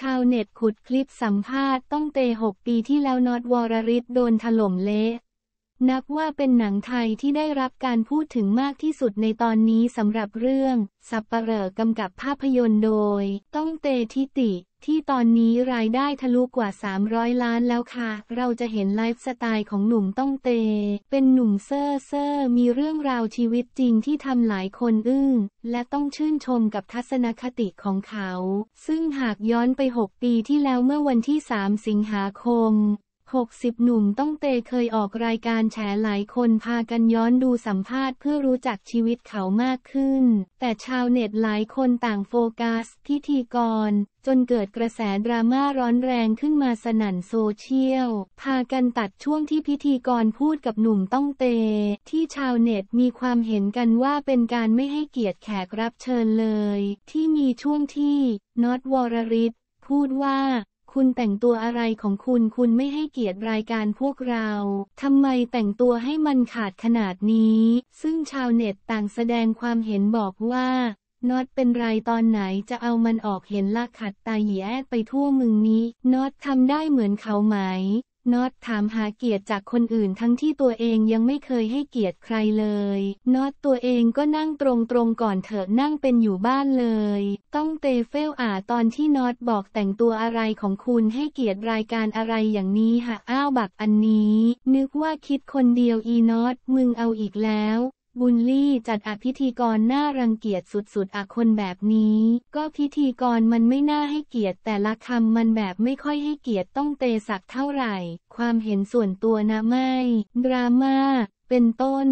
ชาวเน็ตขุดคลิปสัมภาษณ์ต้องเตหกปีที่แล้วน็อตวรริศโดนถล่มเละนับว่าเป็นหนังไทยที่ได้รับการพูดถึงมากที่สุดในตอนนี้สำหรับเรื่องสับปะเหร่อกำกับภาพยนตร์โดย ต้องเตทิติ ที่ตอนนี้รายได้ทะลุกว่า 300 ล้านแล้วค่ะ เราจะเห็นไลฟ์สไตล์ของหนุ่มต้องเต เป็นหนุ่มเซอร์เซอร์มีเรื่องราวชีวิตจริงที่ทำหลายคนอึ้งและต้องชื่นชมกับทัศนคติของเขา ซึ่งหากย้อนไป 6 ปีที่แล้วเมื่อวันที่ 3สิงหาคม60 หนุ่มต้องเตเคยออกรายการแฉหลายคนพากันย้อนดูสัมภาษณ์เพื่อรู้จักชีวิตเขามากขึ้น แต่ชาวเน็ตหลายคนต่างโฟกัสพิธีกร จนเกิดกระแสดราม่าร้อนแรงขึ้นมาสนั่นโซเชียลพากันตัดช่วงที่พิธีกรพูดกับหนุ่มต้องเต ที่ชาวเน็ตมีความเห็นกันว่าเป็นการไม่ให้เกียรติแขกรับเชิญเลย ที่มีช่วงที่น็อตวรริศพูดว่าคุณแต่งตัวอะไรของคุณ คุณไม่ให้เกียรติรายการพวกเรา ทำไมแต่งตัวให้มันขาดขนาดนี้ ซึ่งชาวเน็ตต่างแสดงความเห็นบอกว่า น็อต เป็นไรตอนไหนจะเอามันออกเห็นละขัดตาหยีแอดไปทั่วมึงนี้ น็อตทำได้เหมือนเขาไหมน็อตถามหาเกียรติจากคนอื่นทั้งที่ตัวเองยังไม่เคยให้เกียรติใครเลยน็อตตัวเองก็นั่งตรงๆก่อนเถอะนั่งเป็นอยู่บ้านเลย ต้องเตเฟลอ่าตอนที่น็อตบอกแต่งตัวอะไรของคุณให้เกียรติรายการอะไรอย่างนี้หะอ้าวบักอันนี้ นึกว่าคิดคนเดียวอีน็อตมึงเอาอีกแล้วบุลลี่จัดอภิธีกรน่ารังเกียจสุดๆอคนแบบนี้ ก็พิธีกรมันไม่น่าให้เกียรติแต่ละคำมันแบบไม่ค่อยให้เกียรติต้องเตสักเท่าไหร่ ความเห็นส่วนตัวนะไม่ ดราม่าเป็นต้น